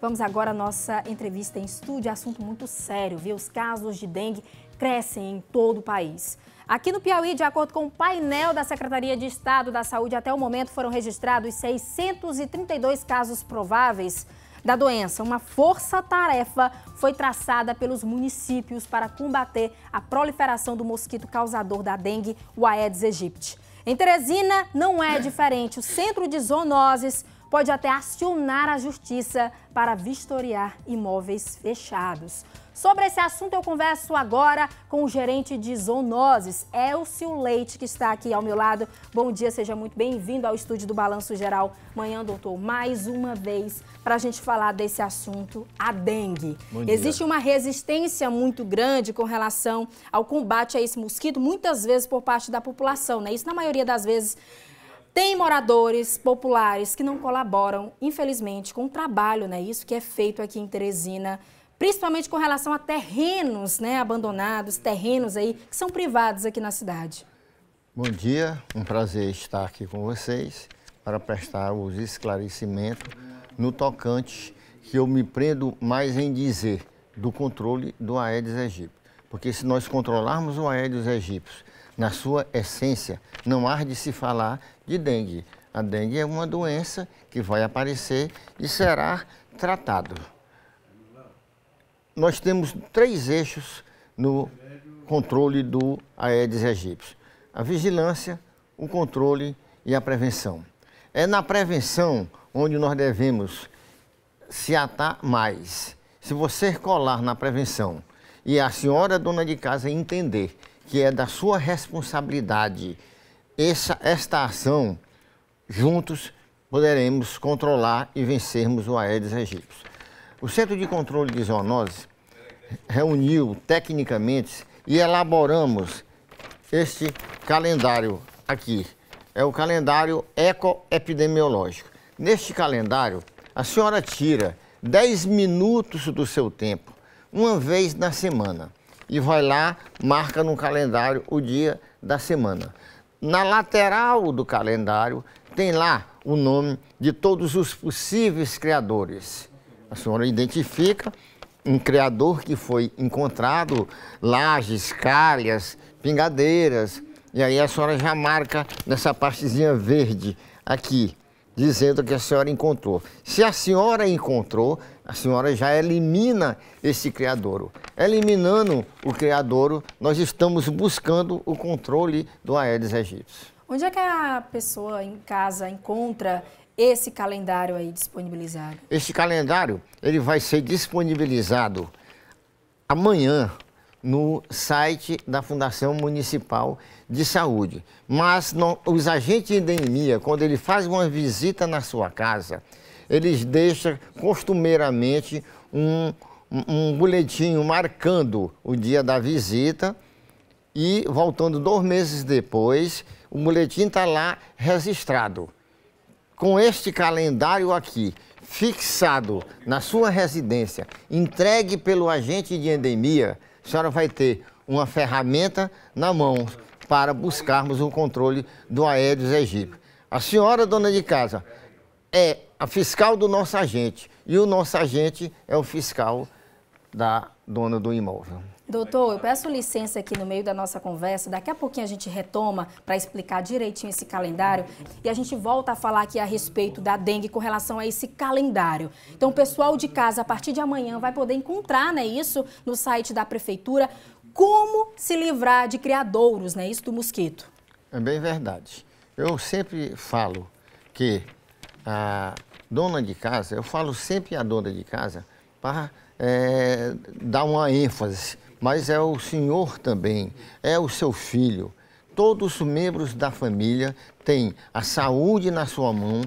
Vamos agora à nossa entrevista em estúdio, assunto muito sério, viu? Os casos de dengue crescem em todo o país. Aqui no Piauí, de acordo com o painel da Secretaria de Estado da Saúde, até o momento foram registrados 632 casos prováveis da doença. Uma força-tarefa foi traçada pelos municípios para combater a proliferação do mosquito causador da dengue, o Aedes aegypti. Em Teresina, não é diferente. O Centro de Zoonoses pode até acionar a justiça para vistoriar imóveis fechados. Sobre esse assunto, eu converso agora com o gerente de zoonoses, Elcio Leite, que está aqui ao meu lado. Bom dia, seja muito bem-vindo ao estúdio do Balanço Geral. Manhã, doutor, mais uma vez, para a gente falar desse assunto, a dengue. Existe uma resistência muito grande com relação ao combate a esse mosquito, muitas vezes por parte da população, né? Isso na maioria das vezes tem moradores populares que não colaboram, infelizmente, com o trabalho, né? Isso que é feito aqui em Teresina, principalmente com relação a terrenos, né, abandonados, terrenos aí que são privados aqui na cidade. Bom dia, um prazer estar aqui com vocês para prestar os esclarecimentos no tocante que eu me prendo mais em dizer do controle do Aedes aegypti. Porque se nós controlarmos o Aedes aegypti na sua essência, não há de se falar de dengue. A dengue é uma doença que vai aparecer e será tratado. Nós temos três eixos no controle do Aedes aegypti. A vigilância, o controle e a prevenção. É na prevenção onde nós devemos se atar mais. Se você colar na prevenção e a senhora dona de casa entender que é da sua responsabilidade. Essa, esta ação, juntos, poderemos controlar e vencermos o Aedes aegypti. O Centro de Controle de Zoonoses reuniu tecnicamente e elaboramos este calendário aqui. É o calendário ecoepidemiológico. Neste calendário, a senhora tira 10 minutos do seu tempo, uma vez na semana e vai lá, marca no calendário o dia da semana. Na lateral do calendário tem lá o nome de todos os possíveis criadores. A senhora identifica um criador que foi encontrado, lajes, calhas, pingadeiras, e aí a senhora já marca nessa partezinha verde aqui dizendo que a senhora encontrou. Se a senhora encontrou, a senhora já elimina esse criadouro. Eliminando o criadouro, nós estamos buscando o controle do Aedes aegypti. Onde é que a pessoa em casa encontra esse calendário aí disponibilizado? Este calendário, ele vai ser disponibilizado amanhã, no site da Fundação Municipal de Saúde. Mas não, os agentes de endemia, quando ele faz uma visita na sua casa, eles deixam costumeiramente um, um boletinho marcando o dia da visita e, voltando dois meses depois, o boletim está lá registrado. Com este calendário aqui, fixado na sua residência, entregue pelo agente de endemia, a senhora vai ter uma ferramenta na mão para buscarmos o controle do Aedes aegypti. A senhora, dona de casa, é a fiscal do nosso agente e o nosso agente é o fiscal da dona do imóvel. Doutor, eu peço licença aqui no meio da nossa conversa. Daqui a pouquinho a gente retoma para explicar direitinho esse calendário e a gente volta a falar aqui a respeito da dengue com relação a esse calendário. Então, o pessoal de casa, a partir de amanhã, vai poder encontrar né, isso no site da Prefeitura. Como se livrar de criadouros, né? Isso do mosquito. É bem verdade. Eu sempre falo que a dona de casa, eu falo sempre à dona de casa para é, eh, dar uma ênfase mas é o senhor também, é o seu filho. Todos os membros da família têm a saúde na sua mão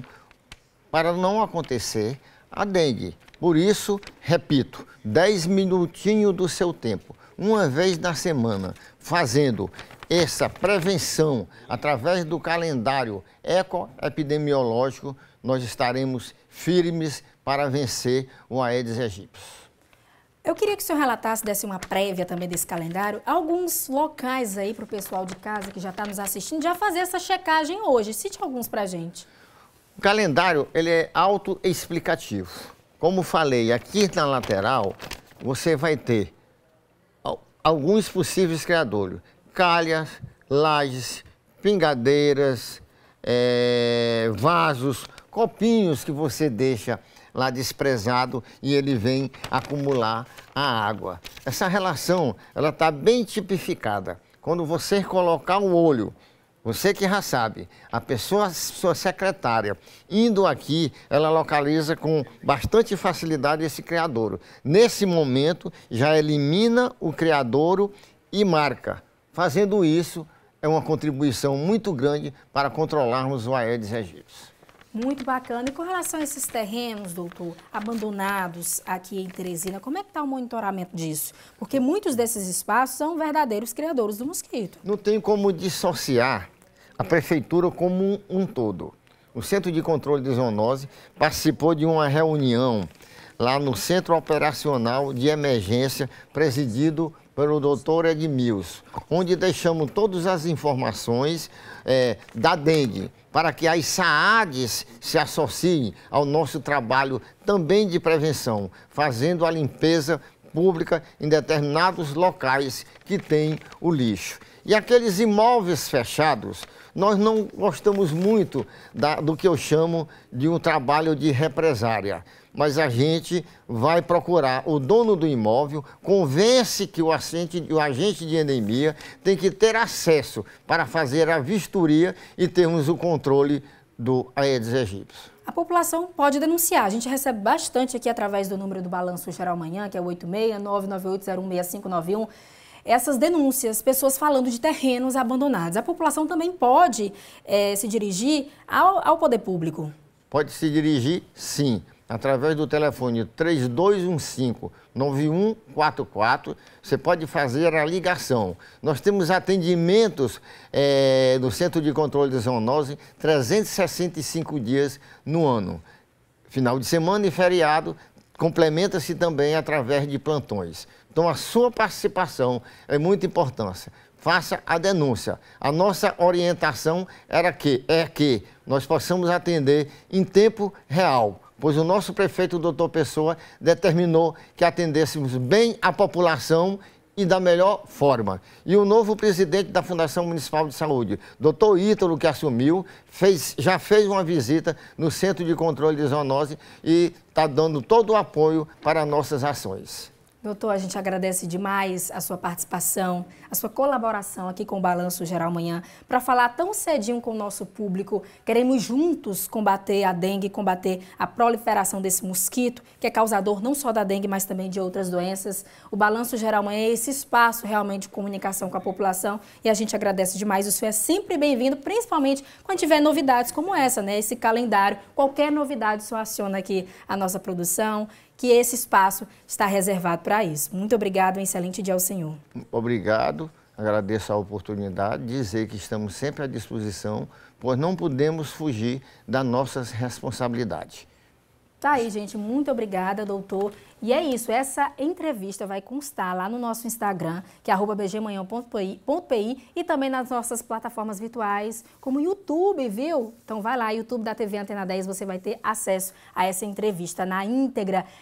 para não acontecer a dengue. Por isso, repito, 10 minutinhos do seu tempo, uma vez na semana, fazendo essa prevenção através do calendário ecoepidemiológico, nós estaremos firmes para vencer o Aedes aegypti. Eu queria que o senhor relatasse, desse uma prévia também desse calendário, alguns locais aí para o pessoal de casa que já está nos assistindo já fazer essa checagem hoje. Cite alguns para a gente. O calendário ele é autoexplicativo. Como falei, aqui na lateral você vai ter alguns possíveis criadores. Calhas, lajes, pingadeiras, é, vasos, copinhos que você deixa lá desprezado e ele vem acumular a água. Essa relação ela está bem tipificada. Quando você colocar o olho você que já sabe, a pessoa, sua secretária, indo aqui, ela localiza com bastante facilidade esse criadouro. Nesse momento, já elimina o criadouro e marca. Fazendo isso, é uma contribuição muito grande para controlarmos o Aedes aegypti. Muito bacana. E com relação a esses terrenos, doutor, abandonados aqui em Teresina, como é que está o monitoramento disso? Porque muitos desses espaços são verdadeiros criadores do mosquito. Não tem como dissociar a prefeitura como um, um todo. O Centro de Controle de Zoonose participou de uma reunião lá no Centro Operacional de Emergência, presidido pelo doutor Edmilson, onde deixamos todas as informações é, da dengue, para que as SAADs se associem ao nosso trabalho também de prevenção, fazendo a limpeza pública em determinados locais que tem o lixo. E aqueles imóveis fechados, nós não gostamos muito da, do que eu chamo de um trabalho de represária mas a gente vai procurar o dono do imóvel, convence que o, assente, o agente de endemia tem que ter acesso para fazer a vistoria e termos o controle do Aedes aegypti. A população pode denunciar. A gente recebe bastante aqui através do número do Balanço Geral Manhã, que é 86 998 essas denúncias, pessoas falando de terrenos abandonados. A população também pode é, se dirigir ao, ao poder público? Pode se dirigir, sim através do telefone 3215-9144, você pode fazer a ligação. Nós temos atendimentos é, no Centro de Controle de Zoonose 365 dias no ano. Final de semana e feriado complementa-se também através de plantões. Então, a sua participação é muito importante. Faça a denúncia. A nossa orientação era que, é que nós possamos atender em tempo real pois o nosso prefeito, o doutor Pessoa, determinou que atendêssemos bem a população e da melhor forma. E o novo presidente da Fundação Municipal de Saúde, doutor Ítalo, que assumiu, fez, já fez uma visita no Centro de Controle de Zoonose e está dando todo o apoio para nossas ações. Doutor, a gente agradece demais a sua participação, a sua colaboração aqui com o Balanço Geral Manhã, para falar tão cedinho com o nosso público. Queremos juntos combater a dengue, combater a proliferação desse mosquito, que é causador não só da dengue, mas também de outras doenças. O Balanço Geral Manhã é esse espaço realmente de comunicação com a população e a gente agradece demais. O senhor é sempre bem-vindo, principalmente quando tiver novidades como essa, né? Esse calendário, qualquer novidade, o senhor aciona aqui a nossa produção, que esse espaço está reservado para para isso. Muito obrigado, um excelente dia ao senhor. Obrigado, agradeço a oportunidade, dizer que estamos sempre à disposição, pois não podemos fugir da nossa responsabilidade. Tá aí, gente. Muito obrigada, doutor. E é isso. Essa entrevista vai constar lá no nosso Instagram, que é bgmanhã.pi e também nas nossas plataformas virtuais, como YouTube, viu? Então vai lá, YouTube da TV Antena 10, você vai ter acesso a essa entrevista na íntegra.